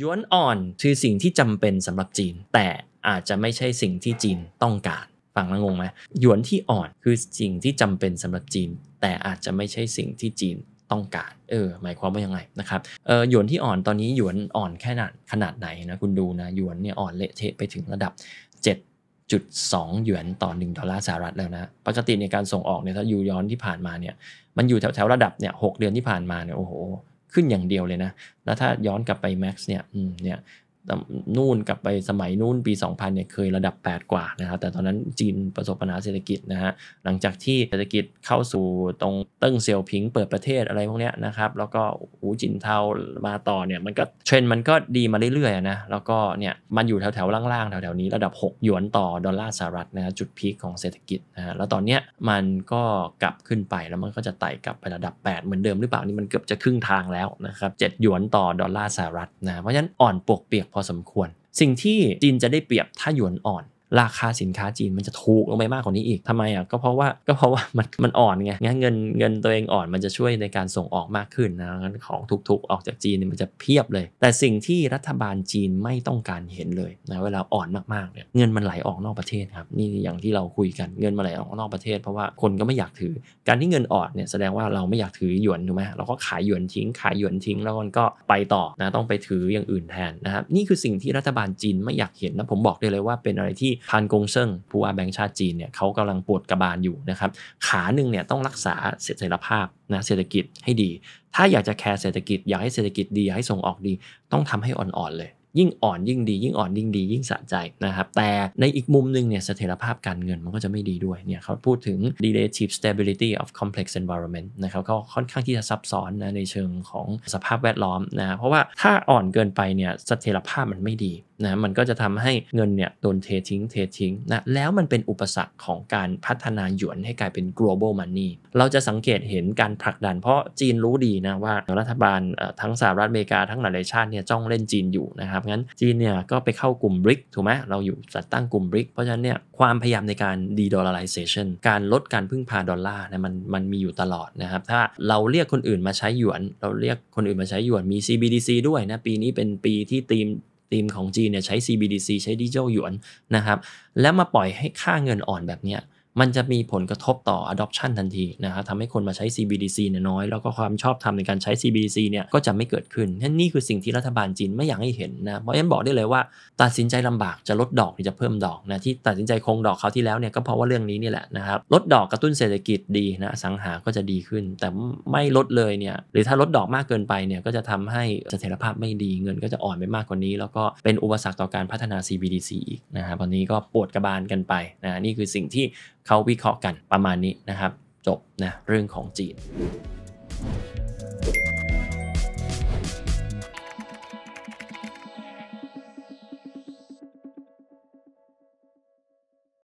ย้วนอ่อนคือสิ่งที่จำเป็นสำหรับจีน แต่อาจจะไม่ใช่สิ่งที่จีนต้องการฟังแล้วงงไหมหยวนที่อ่อนคือสิ่งที่จำเป็นสำหรับจีน แต่อาจจะไม่ใช่สิ่งที่จีนต้องการ เออหมายความว่ายังไงนะครับเออหยวนที่อ่อนตอนนี้หยวนอ่อนแค่ขนาดขนาดไหนนะคุณดูนะหยวนเนี่ยอ่อนเละเทะไปถึงระดับ 7.2หยวนต่อ1ดอลลาร์สหรัฐแล้วนะปกติในการส่งออกเนี่ยถ้ายูย้อนที่ผ่านมาเนี่ย มันอยู่แถวๆระดับเนี่ยหเดือนที่ผ่านมาเนี่ยโอ้โหขึ้นอย่างเดียวเลยนะ แล้วถ้าย้อนกลับไป Max เนี่ยเนี่ยนู่นกลับไปสมัยนู่นปี 2000เนี่ยเคยระดับ 8 กว่านะครับแต่ตอนนั้นจีนประสบปัญหาเศรษฐกิจนะฮะหลังจากที่เศรษฐกิจเข้าสู่ตรงตึ้งเสี่ยวผิงเปิดประเทศอะไรพวกเนี้ยนะครับแล้วก็หูจินเทามาต่อเนี่ยมันก็เทรนด์มันก็ดีมาเรื่อยๆนะแล้วก็เนี่ยมันอยู่แถวๆล่างๆแถวๆนี้ระดับ6หยวนต่อดอลลาร์สหรัฐนะฮะจุดพีคของเศรษฐกิจนะฮะแล้วตอนเนี้ยมันก็กลับขึ้นไปแล้วมันก็จะไต่กลับไประดับ 8 เหมือนเดิมหรือเปล่านี่มันเกือบจะครึ่งทางแล้วนะครับเจ็ดหยวนต่อดอลลาร์สหรัฐนะเพราะฉะนั้นอ่อนปวกเปียกพอสมควร สิ่งที่จีนจะได้เปรียบถ้าหยวนอ่อนราคาสินค้าจีนมันจะถูกลงไปมากกว่านี้อีกทำไมอ่ะ ก็เพราะว่าก็เพราะว่ามันมันอ่อนไง งั้นเงินเงินตัวเองอ่อนมันจะช่วยในการส่งออกมากขึ้นนะงั้นของถูกๆออกจากจีนมันจะเพียบเลย แต่สิ่งที่รัฐบาลจีนไม่ต้องการเห็นเลยนะ เวลาอ่อนมากๆเนี่ย เงินมันไหลออกนอกประเทศครับ นี่อย่างที่เราคุยกัน เงินมันไหลออกนอกประเทศเพราะว่าคนก็ไม่อยากถือ การที่เงินอ่อนเนี่ยแสดงว่าเราไม่อยากถือหยวนถูกไหมเราก็ขายหยวนทิ้ง ขายหยวนทิ้ง แล้วมันก็ไปต่อนะ ต้องไปถืออย่างอื่นแทนนะครับ นี่คือสิ่งที่รัฐบาลจีนไม่อยากเห็นนะผมบอกได้เลยว่าเป็นอะไรที่พานกงเซิงผู้อาแบงค์ชาติจีนเนี่ยเขากำลังปวดกระบาลอยู่นะครับขาหนึ่งเนี่ยต้องรักษาเสถียรภาพนะเศรษฐกิจให้ดี ถ้าอยากจะแคร์เศรษฐกิจอยากให้เศรษฐกิจดีอยากให้ส่งออกดี ต้องทำให้อ่อนๆเลย ยิ่งอ่อนยิ่งดียิ่งอ่อนยิ่งดี ยิ่งสะใจนะครับแต่ในอีกมุมนึงเนี่ยเสถียรภาพการเงินมันก็จะไม่ดีด้วยเนี่ยเขาพูดถึง relative stability of complex environment นะครับก็ค่อนข้างที่จะซับซ้อนนะในเชิงของสภาพแวดล้อมนะเพราะว่าถ้าอ่อนเกินไปเนี่ยเสถียรภาพมันไม่ดีนะมันก็จะทำให้เงินเนี่ยโดนเททิ้งเททิ้งนะแล้วมันเป็นอุปสรรคของการพัฒนาหยวนให้กลายเป็น global money เราจะสังเกตเห็นการผลักดัน เพราะจีนรู้ดีนะว่า รัฐบาลทั้งสหรัฐอเมริกา ทั้งหลายชาติเนี่ยจ้องเล่นจีนอยู่นะครับ งั้นจีนเนี่ยก็ไปเข้ากลุ่มบริกถูกไหมเราอยู่จัดตั้งกลุ่มบริกเพราะฉะนั้นเนี่ยความพยายามในการดีดอลลาร์เซชันการลดการพึ่งพาดอลลาร์นะมันมันมีอยู่ตลอดนะครับถ้าเราเรียกคนอื่นมาใช้หยวน เราเรียกคนอื่นมาใช้หยวนมี CBDC ด้วยนะปีนี้เป็นปีที่ทีมทีมของจีนเนี่ยใช้ CBDC ใช้ดิจิทัลหยวนนะครับแล้วมาปล่อยให้ค่าเงินอ่อนแบบเนี้ยมันจะมีผลกระทบต่อ adoption ทันทีนะครับทำให้คนมาใช้ CBDC เนน้อย แล้วก็ความชอบธรรมในการใช้ CBDC เนี่ยก็จะไม่เกิดขึ้นนี่คือสิ่งที่รัฐบาลจีนไม่อยากให้เห็นนะ เพราะฉะนั้นบอกได้เลยว่า ตัดสินใจลำบากจะลดดอก หรือจะเพิ่มดอกนะ ที่ตัดสินใจคงดอกเขาที่แล้วเนี่ยก็เพราะว่าเรื่องนี้นี่แหละนะครับ ลดดอกกระตุ้นเศรษฐกิจดีนะสังหาก็จะดีขึ้น แต่ไม่ลดเลยเนี่ย หรือถ้าลดดอกมากเกินไปเนี่ยก็จะทำให้เสถียรภาพไม่ดีเงิน ก็จะอ่อนไปมากกว่านี้ แล้วก็เป็นอุปสรรคต่อการพัฒนา CBDC อีกนะครับตอนนี้ก็ปวดกระบาลกันไปนะนี่คือสิ่งที่เขาวิเคราะห์กันประมาณนี้นะครับ จบนะเรื่องของจีน